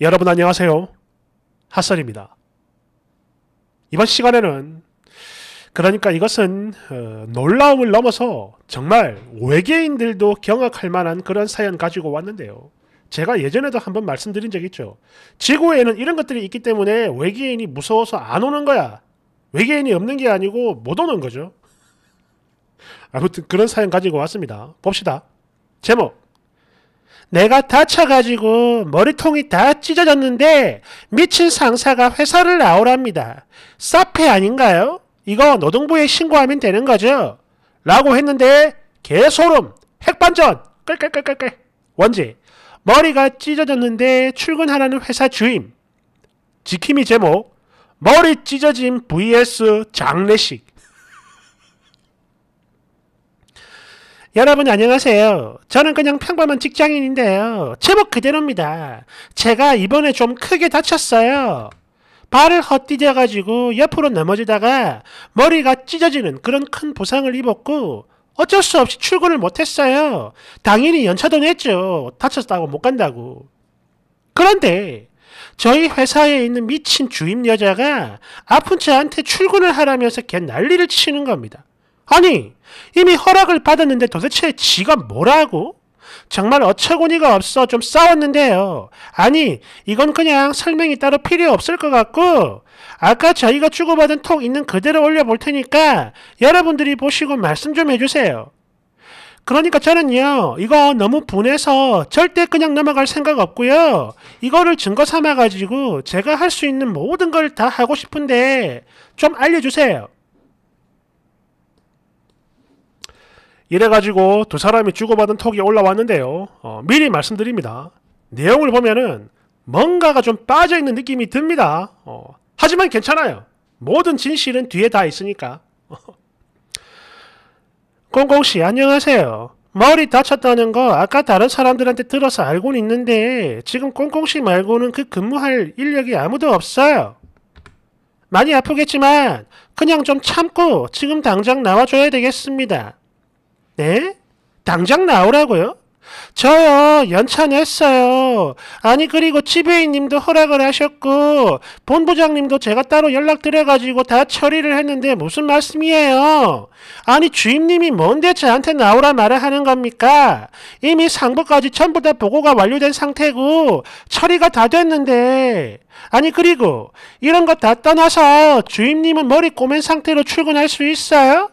여러분 안녕하세요. 핫설입니다. 이번 시간에는 그러니까 이것은 어, 놀라움을 넘어서 정말 외계인들도 경악할 만한 그런 사연 가지고 왔는데요. 제가 예전에도 한번 말씀드린 적 있죠. 지구에는 이런 것들이 있기 때문에 외계인이 무서워서 안 오는 거야. 외계인이 없는 게 아니고 못 오는 거죠. 아무튼 그런 사연 가지고 왔습니다. 봅시다. 제목 내가 다쳐가지고 머리통이 다 찢어졌는데 미친 상사가 회사를 나오랍니다. 사페 아닌가요? 이거 노동부에 신고하면 되는 거죠? 라고 했는데 개소름, 핵반전, 끌끌끌끌끌. 원지, 머리가 찢어졌는데 출근하라는 회사 주임. 지킴이 제목, 머리 찢어짐 vs 장례식. 여러분 안녕하세요. 저는 그냥 평범한 직장인인데요. 제목 그대로입니다. 제가 이번에 좀 크게 다쳤어요. 발을 헛디뎌가지고 옆으로 넘어지다가 머리가 찢어지는 그런 큰 부상을 입었고 어쩔 수 없이 출근을 못했어요. 당연히 연차도 냈죠. 다쳤다고 못 간다고. 그런데 저희 회사에 있는 미친 주임 여자가 아픈 저한테 출근을 하라면서 걔 난리를 치는 겁니다. 아니 이미 허락을 받았는데 도대체 지가 뭐라고? 정말 어처구니가 없어 좀 싸웠는데요. 아니 이건 그냥 설명이 따로 필요 없을 것 같고 아까 저희가 주고받은 톡 있는 그대로 올려볼 테니까 여러분들이 보시고 말씀 좀 해주세요. 그러니까 저는요 이거 너무 분해서 절대 그냥 넘어갈 생각 없고요 이거를 증거 삼아가지고 제가 할 수 있는 모든 걸 다 하고 싶은데 좀 알려주세요 이래가지고 두 사람이 주고받은 톡이 올라왔는데요. 어, 미리 말씀드립니다. 내용을 보면은 뭔가가 좀 빠져있는 느낌이 듭니다. 어, 하지만 괜찮아요. 모든 진실은 뒤에 다 있으니까. 공공씨 안녕하세요. 머리 다쳤다는 거 아까 다른 사람들한테 들어서 알고는 있는데 지금 꽁꽁씨 말고는 그 근무할 인력이 아무도 없어요. 많이 아프겠지만 그냥 좀 참고 지금 당장 나와줘야 되겠습니다. 네? 당장 나오라고요? 저요 연차 냈어요. 아니 그리고 지배인님도 허락을 하셨고 본부장님도 제가 따로 연락드려가지고 다 처리를 했는데 무슨 말씀이에요? 아니 주임님이 뭔데 저한테 나오라 말을 하는 겁니까? 이미 상부까지 전부 다 보고가 완료된 상태고 처리가 다 됐는데 아니 그리고 이런 거 다 떠나서 주임님은 머리 꼬맨 상태로 출근할 수 있어요?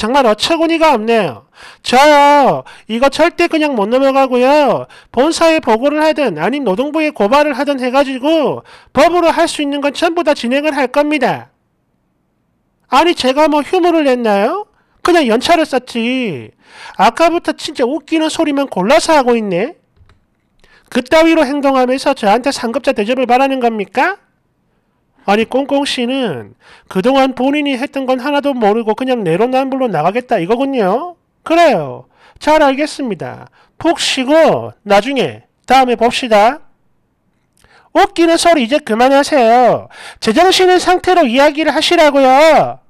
정말 어처구니가 없네요. 저요. 이거 절대 그냥 못 넘어가고요. 본사에 보고를 하든 아닌 노동부에 고발을 하든 해가지고 법으로 할 수 있는 건 전부 다 진행을 할 겁니다. 아니 제가 뭐 휴무를 냈나요? 그냥 연차를 썼지. 아까부터 진짜 웃기는 소리만 골라서 하고 있네. 그따위로 행동하면서 저한테 상급자 대접을 바라는 겁니까? 아니 꽁꽁 씨는 그동안 본인이 했던 건 하나도 모르고 그냥 내로남불로 나가겠다 이거군요. 그래요. 잘 알겠습니다. 푹 쉬고 나중에 다음에 봅시다. 웃기는 소리 이제 그만하세요. 제정신인 상태로 이야기를 하시라고요.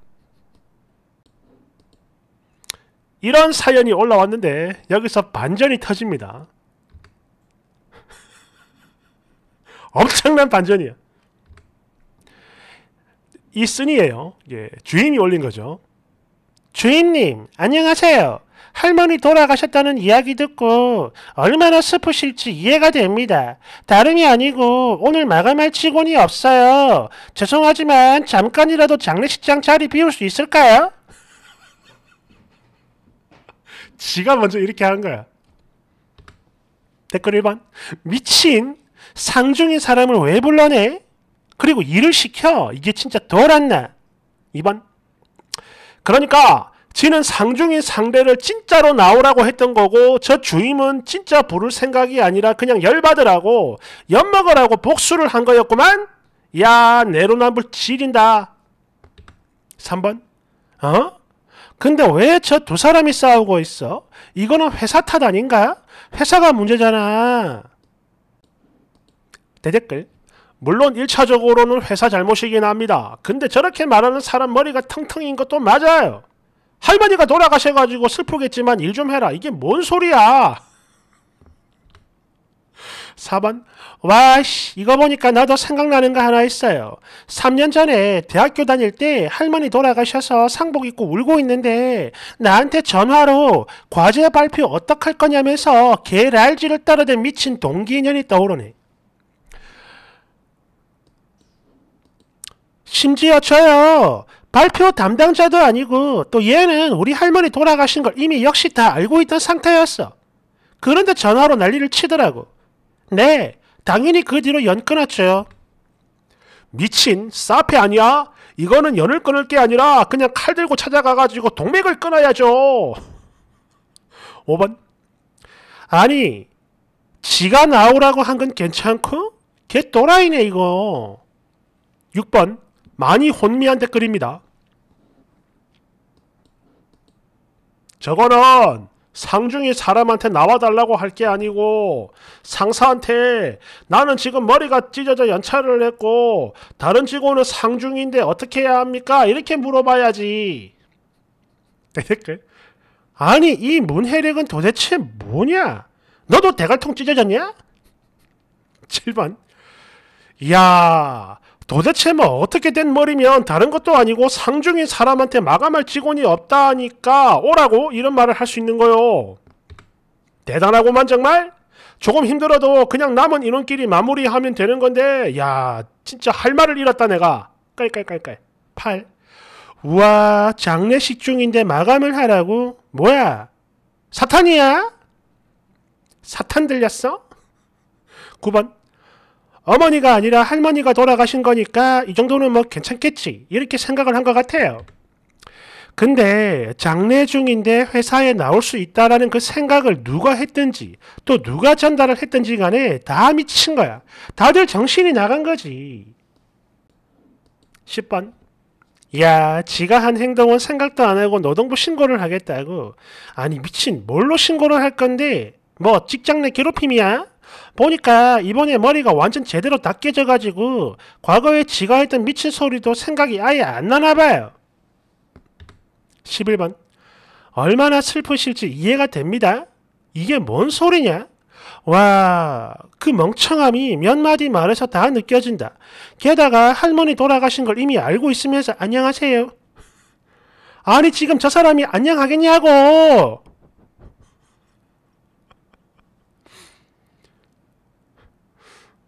이런 사연이 올라왔는데 여기서 반전이 터집니다. 엄청난 반전이야. 이 쓴이에요. 예, 주인이 올린 거죠. 주임님, 안녕하세요. 할머니 돌아가셨다는 이야기 듣고 얼마나 슬프실지 이해가 됩니다. 다름이 아니고 오늘 마감할 직원이 없어요. 죄송하지만 잠깐이라도 장례식장 자리 비울 수 있을까요? 지가 먼저 이렇게 한 거야. 댓글 1번. 미친! 상중인 사람을 왜 불러내? 그리고 일을 시켜. 이게 진짜 덜한네. 2번. 그러니까 지는 상중인 상대를 진짜로 나오라고 했던 거고 저 주임은 진짜 부를 생각이 아니라 그냥 열받으라고 엿먹으라고 복수를 한 거였구만. 야 내로남불 지린다. 3번. 어? 근데 왜 저 두 사람이 싸우고 있어? 이거는 회사 탓 아닌가? 회사가 문제잖아. 대댓글. 물론 1차적으로는 회사 잘못이긴 합니다. 근데 저렇게 말하는 사람 머리가 텅텅인 것도 맞아요. 할머니가 돌아가셔가지고 슬프겠지만 일 좀 해라. 이게 뭔 소리야. 4번 와씨 이거 보니까 나도 생각나는 거 하나 있어요. 3년 전에 대학교 다닐 때 할머니 돌아가셔서 상복 입고 울고 있는데 나한테 전화로 과제 발표 어떡할 거냐면서 개랄지를 따르던 미친 동기 인연이 떠오르네. 심지어 저요. 발표 담당자도 아니고 또 얘는 우리 할머니 돌아가신 걸 이미 역시 다 알고 있던 상태였어. 그런데 전화로 난리를 치더라고. 네, 당연히 그 뒤로 연 끊었죠. 미친 사페 아니야? 이거는 연을 끊을 게 아니라 그냥 칼 들고 찾아가가지고 동맥을 끊어야죠. 5번 아니 지가 나오라고 한 건 괜찮고 걔 또라이네 이거 6번 많이 혼미한 댓글입니다. 저거는 상중이 사람한테 나와달라고 할 게 아니고 상사한테 나는 지금 머리가 찢어져 연차를 했고 다른 직원은 상중인데 어떻게 해야 합니까? 이렇게 물어봐야지. 댓글. 아니 이 문해력은 도대체 뭐냐? 너도 대갈통 찢어졌냐? 7번. 야 도대체 뭐 어떻게 된 머리면 다른 것도 아니고 상중인 사람한테 마감할 직원이 없다니까 오라고 이런 말을 할 수 있는 거요. 대단하고만 정말? 조금 힘들어도 그냥 남은 인원끼리 마무리하면 되는 건데 야 진짜 할 말을 잃었다 내가. 깔깔깔깔. 8. 우와 장례식 중인데 마감을 하라고? 뭐야? 사탄이야? 사탄 들렸어? 9번 어머니가 아니라 할머니가 돌아가신 거니까 이 정도는 뭐 괜찮겠지 이렇게 생각을 한 것 같아요. 근데 장례 중인데 회사에 나올 수 있다라는 그 생각을 누가 했든지 또 누가 전달을 했든지 간에 다 미친 거야. 다들 정신이 나간 거지. 10번. 야, 지가 한 행동은 생각도 안 하고 노동부 신고를 하겠다고. 아니, 미친, 뭘로 신고를 할 건데? 뭐, 직장 내 괴롭힘이야? 보니까 이번에 머리가 완전 제대로 다 깨져가지고 과거에 지가 했던 미친 소리도 생각이 아예 안 나나 봐요. 11번 얼마나 슬프실지 이해가 됩니다. 이게 뭔 소리냐? 와, 그 멍청함이 몇 마디 말해서다 느껴진다. 게다가 할머니 돌아가신 걸 이미 알고 있으면서 안녕하세요. 아니, 지금 저 사람이 안녕하겠냐고!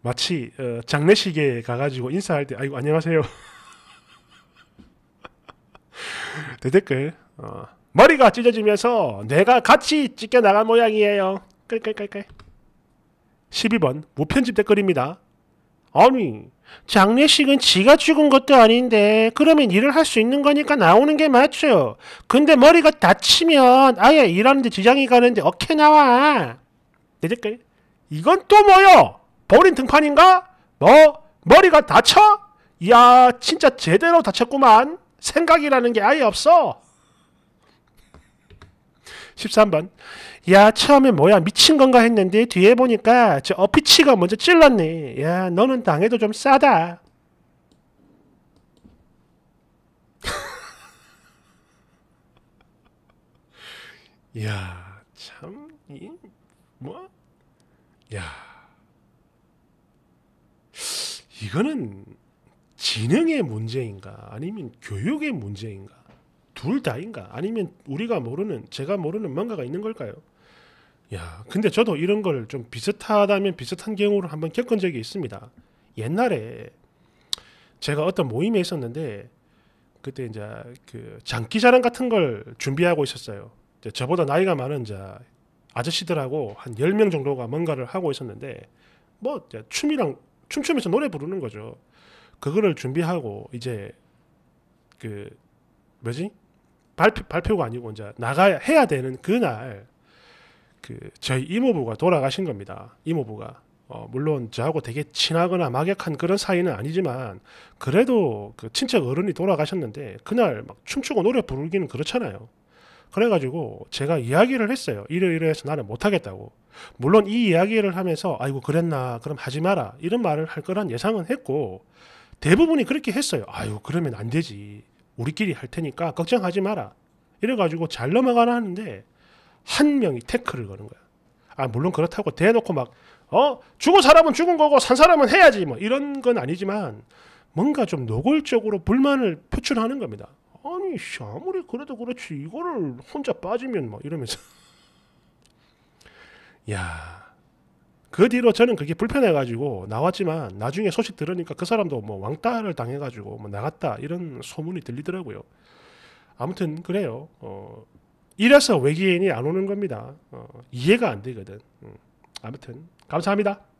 마치 어, 장례식에 가가지고 인사할 때 아이고 안녕하세요 대댓글 어, 머리가 찢어지면서 내가 같이 찢겨 나간 모양이에요 끌끌끌끌 12번 무편집 댓글입니다 아니 장례식은 지가 죽은 것도 아닌데 그러면 일을 할 수 있는 거니까 나오는 게 맞죠 근데 머리가 다치면 아예 일하는데 지장이 가는데 어떻게 나와 내 댓글 이건 또 뭐요 버린 등판인가? 너 머리가 다쳐? 이야 진짜 제대로 다쳤구만 생각이라는 게 아예 없어 13번 야 처음에 뭐야 미친 건가 했는데 뒤에 보니까 저 어피치가 먼저 찔렀네 야 너는 당해도 좀 싸다 야참이 뭐? 야 이거는 지능의 문제인가 아니면 교육의 문제인가 둘 다인가 아니면 우리가 모르는 제가 모르는 뭔가가 있는 걸까요? 야, 근데 저도 이런 걸 좀 비슷하다면 비슷한 경우를 한번 겪은 적이 있습니다. 옛날에 제가 어떤 모임에 있었는데 그때 이제 그 장기자랑 같은 걸 준비하고 있었어요. 저보다 나이가 많은 자 아저씨들하고 한 10명 정도가 뭔가를 하고 있었는데 뭐 취미랑 춤추면서 노래 부르는 거죠. 그거를 준비하고 이제 그 뭐지 발표 발표가 아니고 이제 나가 해야 되는 그날 그 저희 이모부가 돌아가신 겁니다. 이모부가 어, 물론 저하고 되게 친하거나 막역한 그런 사이는 아니지만 그래도 그 친척 어른이 돌아가셨는데 그날 막 춤추고 노래 부르기는 그렇잖아요. 그래가지고 제가 이야기를 했어요. 이러이러해서 나는 못하겠다고. 물론 이 이야기를 하면서 아이고 그랬나 그럼 하지 마라 이런 말을 할 거란 예상은 했고 대부분이 그렇게 했어요. 아유 그러면 안 되지. 우리끼리 할 테니까 걱정하지 마라. 이래가지고 잘 넘어가나 하는데 한 명이 태클을 거는 거야. 아 물론 그렇다고 대놓고 막 어? 죽은 사람은 죽은 거고 산 사람은 해야지 뭐 이런 건 아니지만 뭔가 좀 노골적으로 불만을 표출하는 겁니다. 아니 아무리 그래도 그렇지 이거를 혼자 빠지면 막 이러면서 야. 그 뒤로 저는 그게 불편해가지고 나왔지만 나중에 소식 들으니까 그 사람도 뭐 왕따를 당해가지고 뭐 나갔다 이런 소문이 들리더라고요. 아무튼 그래요. 어, 이래서 외계인이 안 오는 겁니다. 어, 이해가 안 되거든. 음, 아무튼 감사합니다.